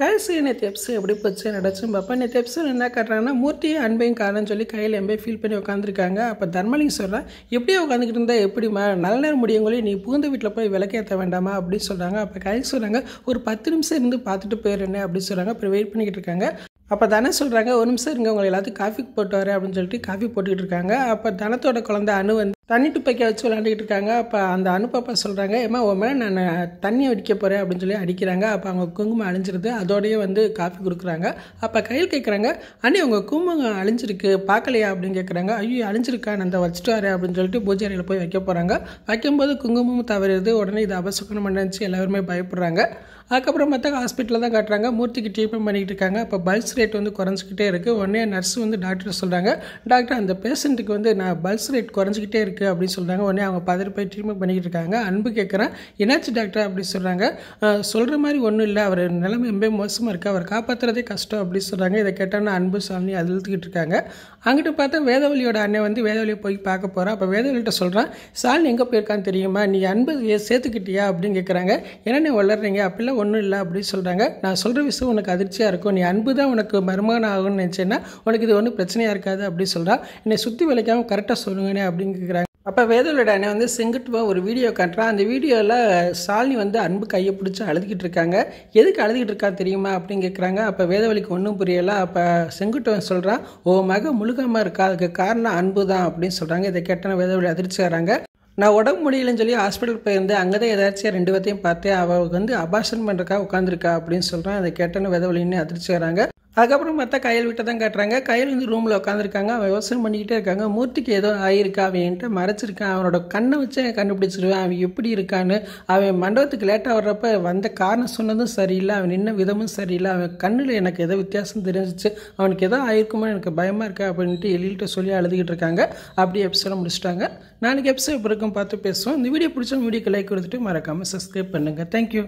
கடைசி நேற்று எப்சு எப்படி போச்சு நடச்சும் பார்ப்பேன் நேற்று எப்சு என்ன காட்டுறாங்கன்னா மூர்த்தியும் அன்பையும் காரணம் சொல்லி கையில் எம்பே ஃபீல் பண்ணி உட்காந்துருக்காங்க அப்போ தர்மலிங்க சொல்கிறேன் எப்படியே உட்காந்துக்கிட்டு இருந்தால் எப்படிமா நல்ல நேரம் முடியுங்களே நீ பூந்த வீட்டில் போய் விளக்கேற்ற வேண்டாமா அப்படின்னு சொல்கிறாங்க அப்போ கையில் சொல்கிறாங்க ஒரு பத்து நிமிஷம் இருந்து பார்த்துட்டு போயிடுறேன் அப்படின்னு சொல்கிறாங்க அப்புறம் வெயிட் பண்ணிக்கிட்டு இருக்காங்க அப்போ தானே சொல்கிறாங்க ஒரு நிமிஷம் இருங்க உங்களை எல்லாத்தையும் காஃபிக்கு போட்டு வரேன் அப்படின்னு சொல்லிட்டு காஃபி போட்டுக்கிட்டு இருக்காங்க அப்போ தனத்தோட குழந்தை அணு வந்து தண்ணி துப்பைக்க வச்சு விளாண்டுக்கிட்டு இருக்காங்க அப்போ அந்த அனுப்பப்பா சொல்கிறாங்க ஏமா உன் மேலே நான் தண்ணியை அடிக்க போகிறேன் அப்படின்னு சொல்லி அடிக்கிறாங்க அப்போ அவங்க குங்குமம் அழிஞ்சிருது அதோடையே வந்து காஃபி கொடுக்குறாங்க அப்போ கையில் கேட்குறாங்க அண்ணே உங்கள் குங்குமம் அழிஞ்சிருக்கு பார்க்கலையா அப்படின்னு கேட்குறாங்க ஐயோ அழிஞ்சிருக்கா நான் அந்த வரேன் அப்படின்னு சொல்லிட்டு பூஜை அறையில் போய் வைக்க போகிறாங்க வைக்கும்போது குங்குமம் தவறுது உடனே இது அபசுக்கணம் பண்ணிச்சு எல்லாருமே பயப்படுறாங்க அதுக்கப்புறம் பார்த்தா ஹாஸ்பிட்டலில் தான் காட்டுறாங்க மூர்த்திக்கு ட்ரீட்மெண்ட் பண்ணிக்கிட்டு இருக்காங்க அப்போ பல்ஸ் ரேட் வந்து குறைஞ்சிக்கிட்டே இருக்குது உடனே நர்ஸ் வந்து டாக்டர் சொல்கிறாங்க டாக்டர் அந்த பேஷண்ட்டுக்கு வந்து நான் பல்ஸ் ரேட் குறைஞ்சிக்கிட்டே இருக்குது இருக்குது அப்படின்னு சொல்கிறாங்க உடனே அவங்க பதறி போய் ட்ரீட்மெண்ட் பண்ணிக்கிட்டு இருக்காங்க அன்பு கேட்குறேன் என்னாச்சு டாக்டர் அப்படின்னு சொல்கிறாங்க சொல்கிற மாதிரி ஒன்றும் இல்லை அவர் நிலைமை ரொம்ப மோசமாக இருக்குது அவர் காப்பாற்றுறதே கஷ்டம் அப்படின்னு சொல்கிறாங்க இதை கேட்டோன்னா அன்பு சாமி அது இழுத்துக்கிட்டு இருக்காங்க அங்கிட்டு பார்த்தா வேதவழியோட அண்ணன் வந்து வேதவழியை போய் பார்க்க போகிறான் அப்போ வேதவழிகிட்ட சொல்கிறான் சாலினி எங்கே போயிருக்கான்னு தெரியுமா நீ அன்பு சேர்த்துக்கிட்டியா அப்படின்னு கேட்குறாங்க ஏன்னா நீ வளர்றீங்க அப்படிலாம் ஒன்றும் இல்லை அப்படின்னு சொல்கிறாங்க நான் சொல்கிற விஷயம் உனக்கு அதிர்ச்சியாக இருக்கும் நீ அன்பு தான் உனக்கு மருமகன் ஆகும்னு நினச்சேன்னா உனக்கு இது ஒன்றும் பிரச்சனையாக இருக்காது அப்படின்னு சொல்கிறான் என்னை சுற்றி விளைக்காமல் கரெக்டாக சொல்லுங்கண்ணே அப்படின்னு கேட்குறாங்க அப்போ வேதோலோட அண்ணன் வந்து செங்குட்டுவாக ஒரு வீடியோ காட்டுறான் அந்த வீடியோவில் சாலினி வந்து அன்பு கையை பிடிச்சி அழுதுகிட்டு இருக்காங்க எதுக்கு அழுதுகிட்டு இருக்கா தெரியுமா அப்படின்னு கேட்குறாங்க அப்போ வேதவழிக்கு ஒன்றும் புரியலை அப்போ செங்குட்டுவன் சொல்கிறான் ஓ மக முழுகாமல் இருக்கா அதுக்கு காரணம் அன்பு தான் அப்படின்னு சொல்கிறாங்க இதை கேட்டால் வேதவழி அதிர்ச்சி வராங்க நான் உடம்பு முடியலன்னு சொல்லி ஹாஸ்பிட்டல் போயிருந்து அங்கே தான் ஏதாச்சும் ரெண்டு பேர்த்தையும் பார்த்தேன் அவள் வந்து அபாஷன் பண்ணுறக்கா உட்காந்துருக்கா அப்படின்னு சொல்கிறான் அதை கேட்டேன்னு வேதவழின்னு அதிர்ச்சி வராங்க அதுக்கப்புறம் பார்த்தா கையில் விட்டு தான் காட்டுறாங்க கையில் வந்து ரூமில் உட்காந்துருக்காங்க அவன் யோசனை பண்ணிக்கிட்டே இருக்காங்க மூர்த்திக்கு ஏதோ ஆயிருக்கா அவன்ட்டு மறைச்சிருக்கான் அவனோட கண்ணை வச்சு கண்டுபிடிச்சிருவேன் அவன் எப்படி இருக்கான்னு அவன் மண்டபத்துக்கு லேட்டாக வர்றப்ப வந்த காரணம் சொன்னதும் சரியில்லை அவன் நின்ன விதமும் சரியில்லை அவன் கண்ணில் எனக்கு ஏதோ வித்தியாசம் தெரிஞ்சிச்சு அவனுக்கு ஏதோ ஆயிருக்குமோ எனக்கு பயமாக இருக்கா அப்படின்ட்டு எழுதிட்டு சொல்லி அழுதுகிட்டு இருக்காங்க அப்படி எபிசோட முடிச்சிட்டாங்க நாளைக்கு எபிசோட் பிறக்கும் பார்த்து பேசுவோம் இந்த வீடியோ பிடிச்ச வீடியோக்கு லைக் கொடுத்துட்டு மறக்காமல் சப்ஸ்கிரைப் பண்ணுங்கள் தேங்க்யூ